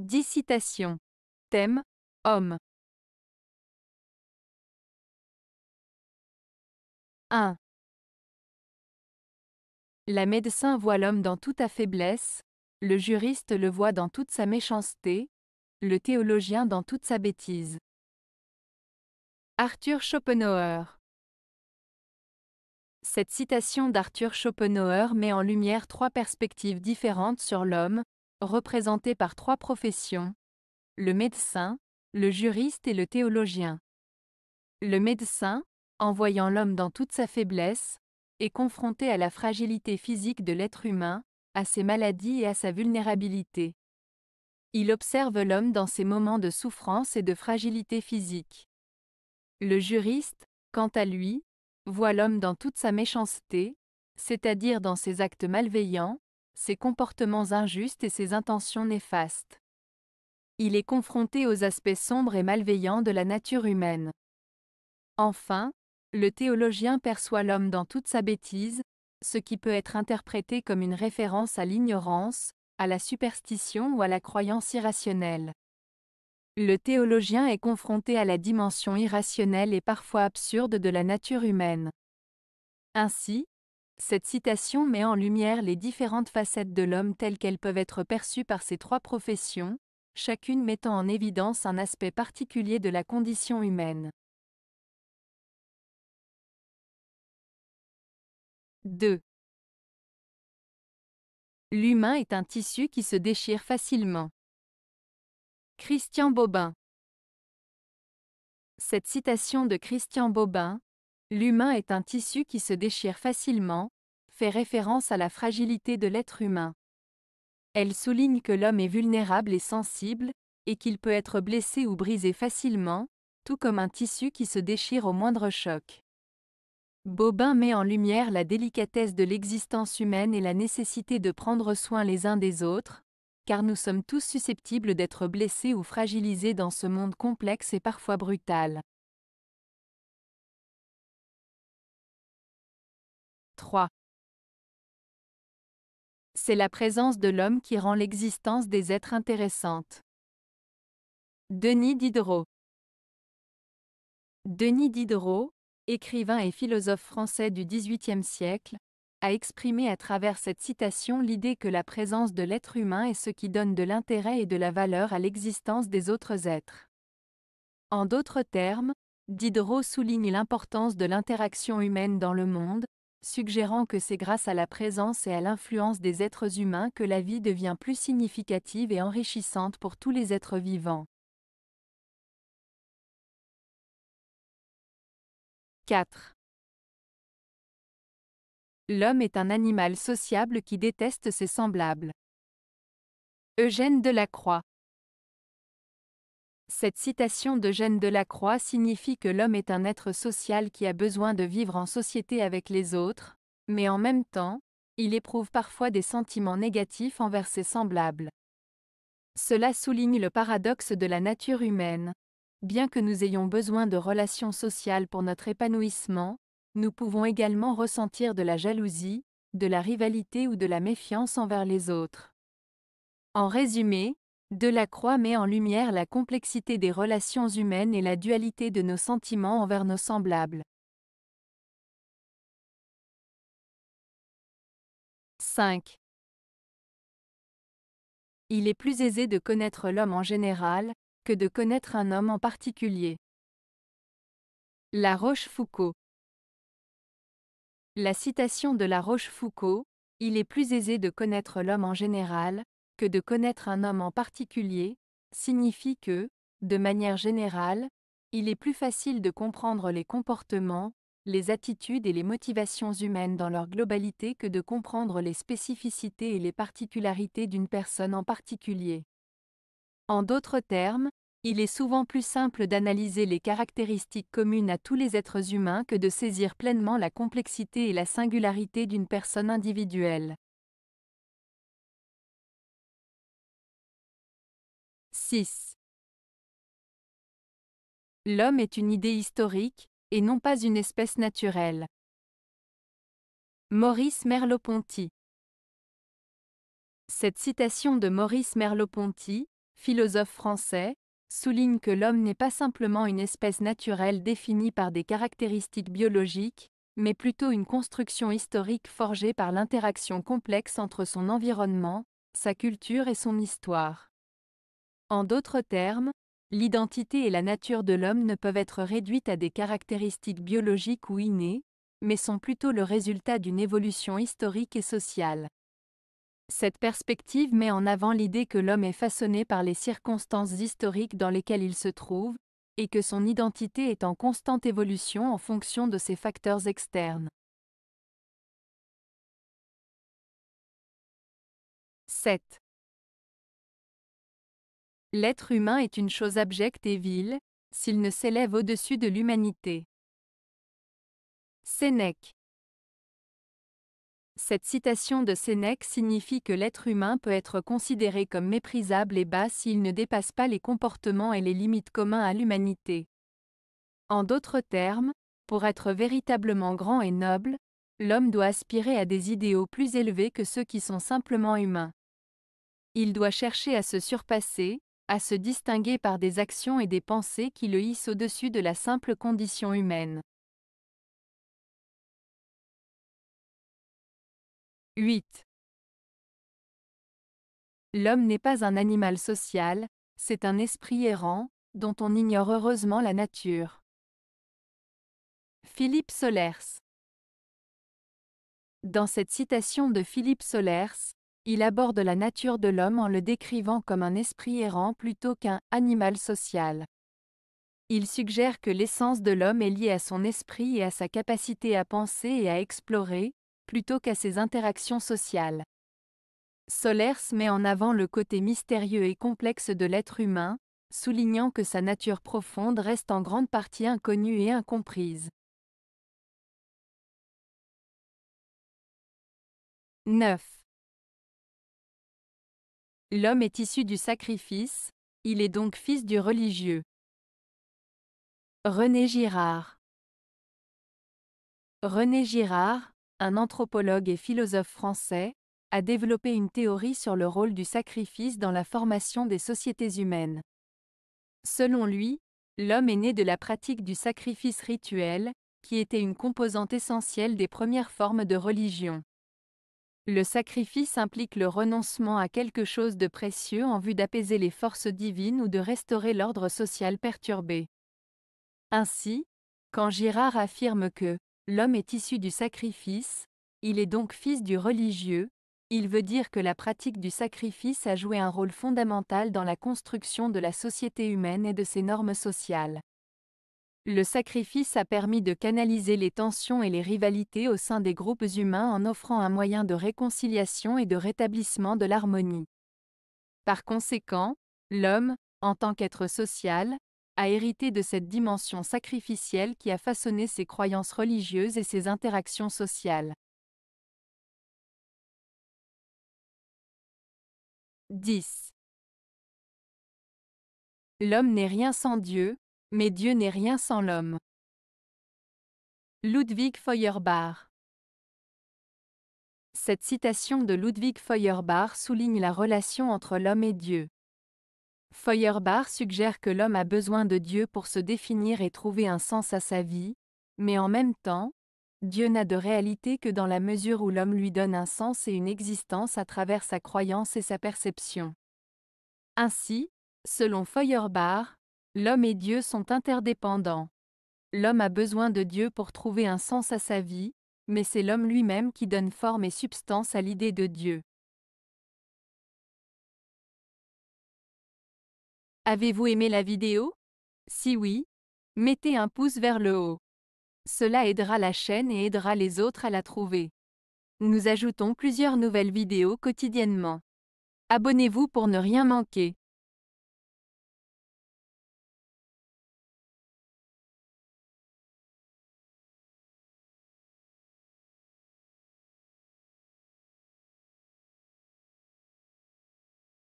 10 citations. Thème Homme. 1. La médecin voit l'homme dans toute sa faiblesse, le juriste le voit dans toute sa méchanceté, le théologien dans toute sa bêtise. Arthur Schopenhauer Cette citation d'Arthur Schopenhauer met en lumière trois perspectives différentes sur l'homme, représenté par trois professions, le médecin, le juriste et le théologien. Le médecin, en voyant l'homme dans toute sa faiblesse, est confronté à la fragilité physique de l'être humain, à ses maladies et à sa vulnérabilité. Il observe l'homme dans ses moments de souffrance et de fragilité physique. Le juriste, quant à lui, voit l'homme dans toute sa méchanceté, c'est-à-dire dans ses actes malveillants, ses comportements injustes et ses intentions néfastes. Il est confronté aux aspects sombres et malveillants de la nature humaine. Enfin, le théologien perçoit l'homme dans toute sa bêtise, ce qui peut être interprété comme une référence à l'ignorance, à la superstition ou à la croyance irrationnelle. Le théologien est confronté à la dimension irrationnelle et parfois absurde de la nature humaine. Ainsi, cette citation met en lumière les différentes facettes de l'homme telles qu'elles peuvent être perçues par ces trois professions, chacune mettant en évidence un aspect particulier de la condition humaine. 2. L'humain est un tissu qui se déchire facilement. Christian Bobin Cette citation de Christian Bobin, L'humain est un tissu qui se déchire facilement, fait référence à la fragilité de l'être humain. Elle souligne que l'homme est vulnérable et sensible, et qu'il peut être blessé ou brisé facilement, tout comme un tissu qui se déchire au moindre choc. Bobin met en lumière la délicatesse de l'existence humaine et la nécessité de prendre soin les uns des autres, car nous sommes tous susceptibles d'être blessés ou fragilisés dans ce monde complexe et parfois brutal. C'est la présence de l'homme qui rend l'existence des êtres intéressante. Denis Diderot Denis Diderot, écrivain et philosophe français du XVIIIe siècle, a exprimé à travers cette citation l'idée que la présence de l'être humain est ce qui donne de l'intérêt et de la valeur à l'existence des autres êtres. En d'autres termes, Diderot souligne l'importance de l'interaction humaine dans le monde, suggérant que c'est grâce à la présence et à l'influence des êtres humains que la vie devient plus significative et enrichissante pour tous les êtres vivants. 4. L'homme est un animal sociable qui déteste ses semblables. Eugène Delacroix cette citation d'Eugène Delacroix signifie que l'homme est un être social qui a besoin de vivre en société avec les autres, mais en même temps, il éprouve parfois des sentiments négatifs envers ses semblables. Cela souligne le paradoxe de la nature humaine. Bien que nous ayons besoin de relations sociales pour notre épanouissement, nous pouvons également ressentir de la jalousie, de la rivalité ou de la méfiance envers les autres. En résumé, Delacroix met en lumière la complexité des relations humaines et la dualité de nos sentiments envers nos semblables. 5. Il est plus aisé de connaître l'homme en général que de connaître un homme en particulier. La Rochefoucauld La citation de La Rochefoucauld, Il est plus aisé de connaître l'homme en général que de connaître un homme en particulier, signifie que, de manière générale, il est plus facile de comprendre les comportements, les attitudes et les motivations humaines dans leur globalité que de comprendre les spécificités et les particularités d'une personne en particulier. En d'autres termes, il est souvent plus simple d'analyser les caractéristiques communes à tous les êtres humains que de saisir pleinement la complexité et la singularité d'une personne individuelle. 6. L'homme est une idée historique, et non pas une espèce naturelle. Maurice Merleau-Ponty Cette citation de Maurice Merleau-Ponty, philosophe français, souligne que l'homme n'est pas simplement une espèce naturelle définie par des caractéristiques biologiques, mais plutôt une construction historique forgée par l'interaction complexe entre son environnement, sa culture et son histoire. En d'autres termes, l'identité et la nature de l'homme ne peuvent être réduites à des caractéristiques biologiques ou innées, mais sont plutôt le résultat d'une évolution historique et sociale. Cette perspective met en avant l'idée que l'homme est façonné par les circonstances historiques dans lesquelles il se trouve, et que son identité est en constante évolution en fonction de ses facteurs externes. « 7. L'être humain est une chose abjecte et vile, s'il ne s'élève au-dessus de l'humanité. Sénèque Cette citation de Sénèque signifie que l'être humain peut être considéré comme méprisable et bas s'il ne dépasse pas les comportements et les limites communs à l'humanité. En d'autres termes, pour être véritablement grand et noble, l'homme doit aspirer à des idéaux plus élevés que ceux qui sont simplement humains. Il doit chercher à se surpasser, à se distinguer par des actions et des pensées qui le hissent au-dessus de la simple condition humaine. 8. L'homme n'est pas un animal social, c'est un esprit errant, dont on ignore heureusement la nature. Philippe Solers Dans cette citation de Philippe Solers, il aborde la nature de l'homme en le décrivant comme un esprit errant plutôt qu'un animal social. Il suggère que l'essence de l'homme est liée à son esprit et à sa capacité à penser et à explorer, plutôt qu'à ses interactions sociales. Solers met en avant le côté mystérieux et complexe de l'être humain, soulignant que sa nature profonde reste en grande partie inconnue et incomprise. 9. L'homme est issu du sacrifice, il est donc fils du religieux. René Girard René Girard, un anthropologue et philosophe français, a développé une théorie sur le rôle du sacrifice dans la formation des sociétés humaines. Selon lui, l'homme est né de la pratique du sacrifice rituel, qui était une composante essentielle des premières formes de religion. Le sacrifice implique le renoncement à quelque chose de précieux en vue d'apaiser les forces divines ou de restaurer l'ordre social perturbé. Ainsi, quand Girard affirme que l'homme est issu du sacrifice, il est donc fils du religieux, il veut dire que la pratique du sacrifice a joué un rôle fondamental dans la construction de la société humaine et de ses normes sociales. Le sacrifice a permis de canaliser les tensions et les rivalités au sein des groupes humains en offrant un moyen de réconciliation et de rétablissement de l'harmonie. Par conséquent, l'homme, en tant qu'être social, a hérité de cette dimension sacrificielle qui a façonné ses croyances religieuses et ses interactions sociales. 10. L'homme n'est rien sans Dieu, mais Dieu n'est rien sans l'homme. Ludwig Feuerbach Cette citation de Ludwig Feuerbach souligne la relation entre l'homme et Dieu. Feuerbach suggère que l'homme a besoin de Dieu pour se définir et trouver un sens à sa vie, mais en même temps, Dieu n'a de réalité que dans la mesure où l'homme lui donne un sens et une existence à travers sa croyance et sa perception. Ainsi, selon Feuerbach, L'homme et Dieu sont interdépendants. L'homme a besoin de Dieu pour trouver un sens à sa vie, mais c'est l'homme lui-même qui donne forme et substance à l'idée de Dieu. Avez-vous aimé la vidéo Si oui, mettez un pouce vers le haut. Cela aidera la chaîne et aidera les autres à la trouver. Nous ajoutons plusieurs nouvelles vidéos quotidiennement. Abonnez-vous pour ne rien manquer.